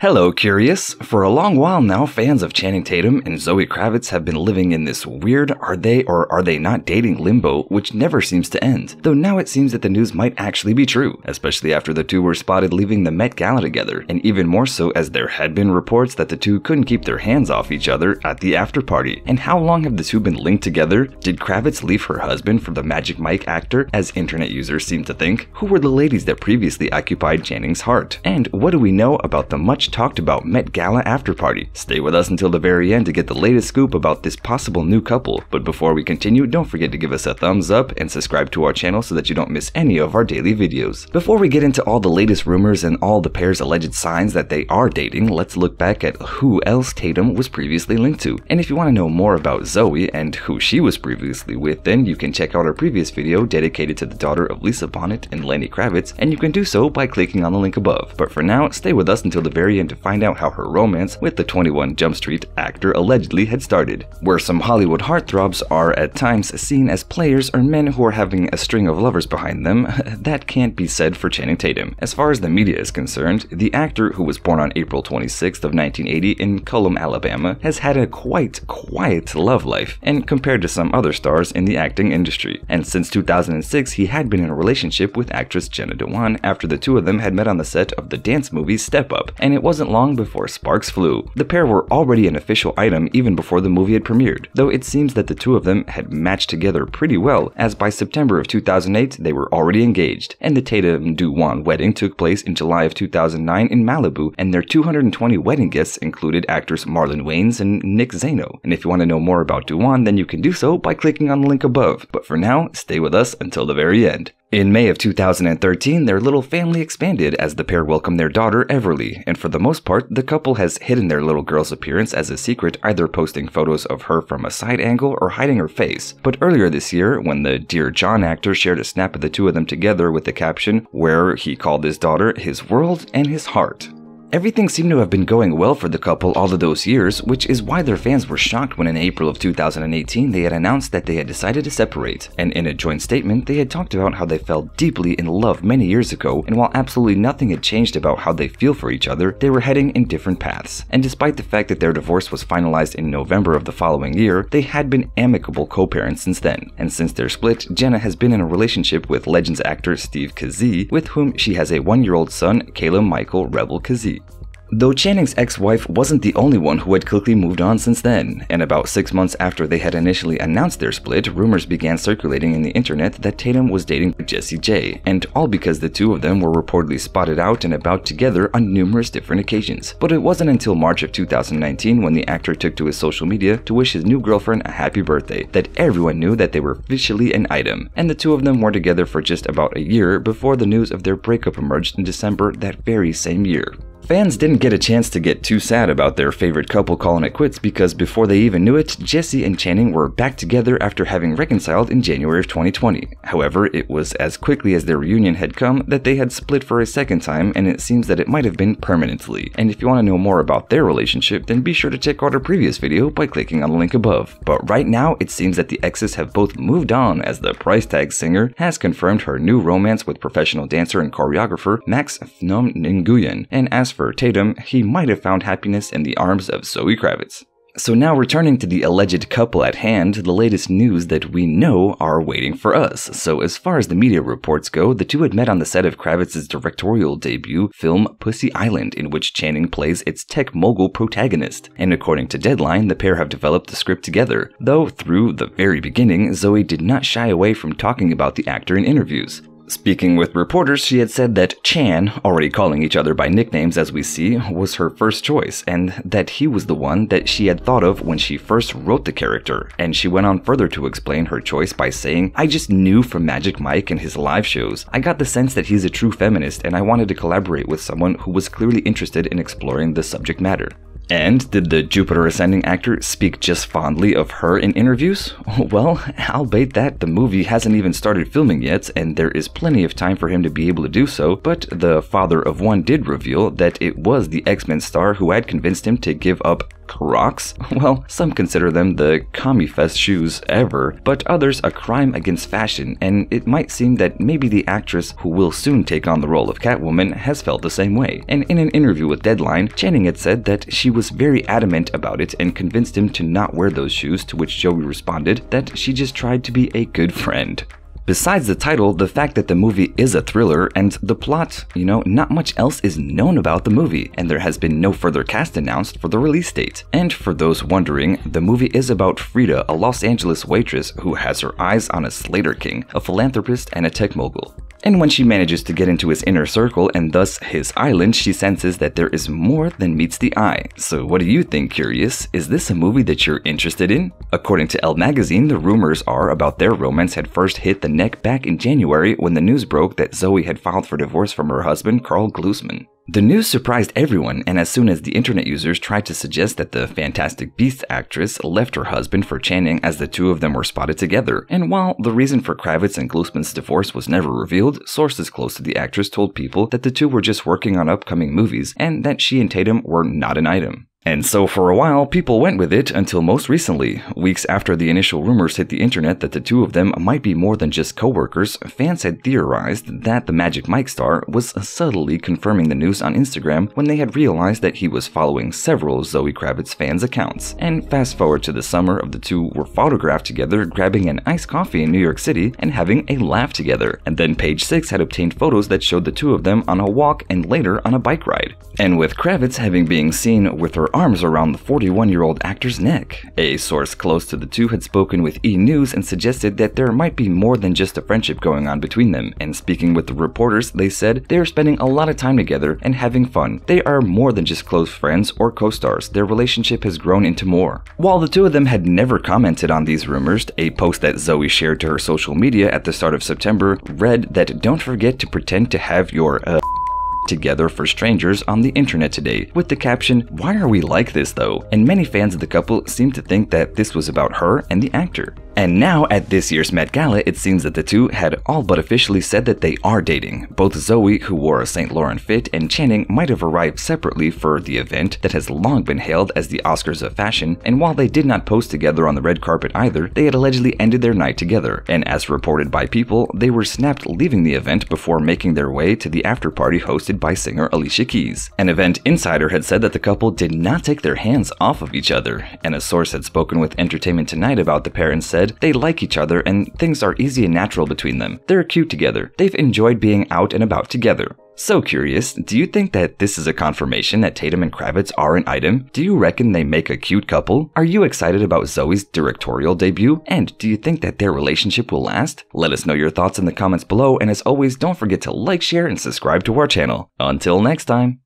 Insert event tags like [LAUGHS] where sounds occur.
Hello, Curious! For a long while now, fans of Channing Tatum and Zoe Kravitz have been living in this weird are they or are they not dating limbo, which never seems to end. Though now it seems that the news might actually be true, especially after the two were spotted leaving the Met Gala together, and even more so as there had been reports that the two couldn't keep their hands off each other at the after party. And how long have the two been linked together? Did Kravitz leave her husband for the Magic Mike actor, as internet users seem to think? Who were the ladies that previously occupied Channing's heart? And what do we know about the much talked about Met Gala after party. Stay with us until the very end to get the latest scoop about this possible new couple. But before we continue, don't forget to give us a thumbs up and subscribe to our channel so that you don't miss any of our daily videos. Before we get into all the latest rumors and all the pair's alleged signs that they are dating, let's look back at who else Tatum was previously linked to. And if you want to know more about Zoe and who she was previously with, then you can check out our previous video dedicated to the daughter of Lisa Bonet and Lenny Kravitz, and you can do so by clicking on the link above. But for now, stay with us until the very to find out how her romance with the 21 Jump Street actor allegedly had started, where some Hollywood heartthrobs are at times seen as players or men who are having a string of lovers behind them, [LAUGHS] that can't be said for Channing Tatum. As far as the media is concerned, the actor, who was born on April 26th of 1980 in Cullum, Alabama, has had a quite quiet love life, and compared to some other stars in the acting industry. And since 2006, he had been in a relationship with actress Jenna Dewan after the two of them had met on the set of the dance movie Step Up, and it wasn't long before sparks flew. The pair were already an official item even before the movie had premiered, though it seems that the two of them had matched together pretty well, as by September of 2008 they were already engaged, and the Tatum Duwan wedding took place in July of 2009 in Malibu, and their 220 wedding guests included actors Marlon Wayans and Nick Zano. And if you want to know more about Duwan, then you can do so by clicking on the link above. But for now, stay with us until the very end. In May of 2013, their little family expanded as the pair welcomed their daughter Everly, and for the most part, the couple has hidden their little girl's appearance as a secret, either posting photos of her from a side angle or hiding her face. But earlier this year, when the Dear John actor shared a snap of the two of them together with the caption where he called his daughter his world and his heart, Everything seemed to have been going well for the couple all of those years, which is why their fans were shocked when in April of 2018 they had announced that they had decided to separate, and in a joint statement they had talked about how they fell deeply in love many years ago, and while absolutely nothing had changed about how they feel for each other, they were heading in different paths. And despite the fact that their divorce was finalized in November of the following year, they had been amicable co-parents since then, and since their split, Jenna has been in a relationship with Legends actor Steve Kazee, with whom she has a one-year-old son, Caleb Michael Rebel Kazee. Though Channing's ex-wife wasn't the only one who had quickly moved on since then, and about six months after they had initially announced their split, rumors began circulating in the internet that Tatum was dating Jessie J, and all because the two of them were reportedly spotted out and about together on numerous different occasions. But it wasn't until March of 2019 when the actor took to his social media to wish his new girlfriend a happy birthday that everyone knew that they were officially an item, and the two of them were together for just about a year before the news of their breakup emerged in December that very same year. Fans didn't get a chance to get too sad about their favorite couple calling it quits because before they even knew it, Jesse and Channing were back together after having reconciled in January of 2020. However, it was as quickly as their reunion had come that they had split for a second time and it seems that it might have been permanently. And if you want to know more about their relationship, then be sure to check out our previous video by clicking on the link above. But right now, it seems that the exes have both moved on as the price tag singer has confirmed her new romance with professional dancer and choreographer Max Phnom Nguyen. And as for Tatum, he might have found happiness in the arms of Zoe Kravitz. So now returning to the alleged couple at hand, the latest news that we know are waiting for us. So as far as the media reports go, the two had met on the set of Kravitz's directorial debut film Pussy Island, in which Channing plays its tech mogul protagonist. And according to Deadline, the pair have developed the script together, though through the very beginning, Zoe did not shy away from talking about the actor in interviews. Speaking with reporters, she had said that Chan, already calling each other by nicknames as we see, was her first choice, and that he was the one that she had thought of when she first wrote the character. And she went on further to explain her choice by saying, I just knew from Magic Mike and his live shows, I got the sense that he's a true feminist and I wanted to collaborate with someone who was clearly interested in exploring the subject matter. And did the Jupiter Ascending actor speak just fondly of her in interviews? [LAUGHS] Well, I'll that the movie hasn't even started filming yet, and there is plenty of time for him to be able to do so, but the father of one did reveal that it was the X Men star who had convinced him to give up Crocs? Well, some consider them the commie-fest shoes ever, but others a crime against fashion, and it might seem that maybe the actress who will soon take on the role of Catwoman has felt the same way. And in an interview with Deadline, Channing had said that she was very adamant about it and convinced him to not wear those shoes, to which Joey responded that she just tried to be a good friend. Besides the title, the fact that the movie is a thriller, and the plot, you know, not much else is known about the movie, and there has been no further cast announced for the release date. And for those wondering, the movie is about Frida, a Los Angeles waitress who has her eyes on a Slater King, a philanthropist and a tech mogul. And when she manages to get into his inner circle and thus his island, she senses that there is more than meets the eye. So what do you think, Curious? Is this a movie that you're interested in? According to Elle magazine, the rumors are about their romance had first hit the neck back in January when the news broke that Zoe had filed for divorce from her husband, Carl Glusman. The news surprised everyone, and as soon as the internet users tried to suggest that the Fantastic Beasts actress left her husband for Channing as the two of them were spotted together, and while the reason for Kravitz and Glusman's divorce was never revealed, sources close to the actress told people that the two were just working on upcoming movies and that she and Tatum were not an item. And so for a while, people went with it until most recently, weeks after the initial rumors hit the internet that the two of them might be more than just coworkers, fans had theorized that the Magic Mike star was subtly confirming the news on Instagram when they had realized that he was following several Zoe Kravitz fans' accounts. And fast forward to the summer of the two were photographed together grabbing an iced coffee in New York City and having a laugh together. And then Page 6 had obtained photos that showed the two of them on a walk and later on a bike ride and with Kravitz having been seen with her arms around the 41-year-old actor's neck. A source close to the two had spoken with E! News and suggested that there might be more than just a friendship going on between them, and speaking with the reporters, they said they are spending a lot of time together and having fun. They are more than just close friends or co-stars, their relationship has grown into more. While the two of them had never commented on these rumors, a post that Zoe shared to her social media at the start of September read that don't forget to pretend to have your uh, together for strangers on the internet today with the caption, Why are we like this though? And many fans of the couple seem to think that this was about her and the actor. And now, at this year's Met Gala, it seems that the two had all but officially said that they are dating. Both Zoe, who wore a St. Laurent fit, and Channing might have arrived separately for the event that has long been hailed as the Oscars of fashion, and while they did not post together on the red carpet either, they had allegedly ended their night together, and as reported by People, they were snapped leaving the event before making their way to the after party hosted by singer Alicia Keys. An event insider had said that the couple did not take their hands off of each other, and a source had spoken with Entertainment Tonight about the pair and said said, they like each other and things are easy and natural between them. They're cute together. They've enjoyed being out and about together. So curious, do you think that this is a confirmation that Tatum and Kravitz are an item? Do you reckon they make a cute couple? Are you excited about Zoe's directorial debut? And do you think that their relationship will last? Let us know your thoughts in the comments below, and as always, don't forget to like, share, and subscribe to our channel. Until next time!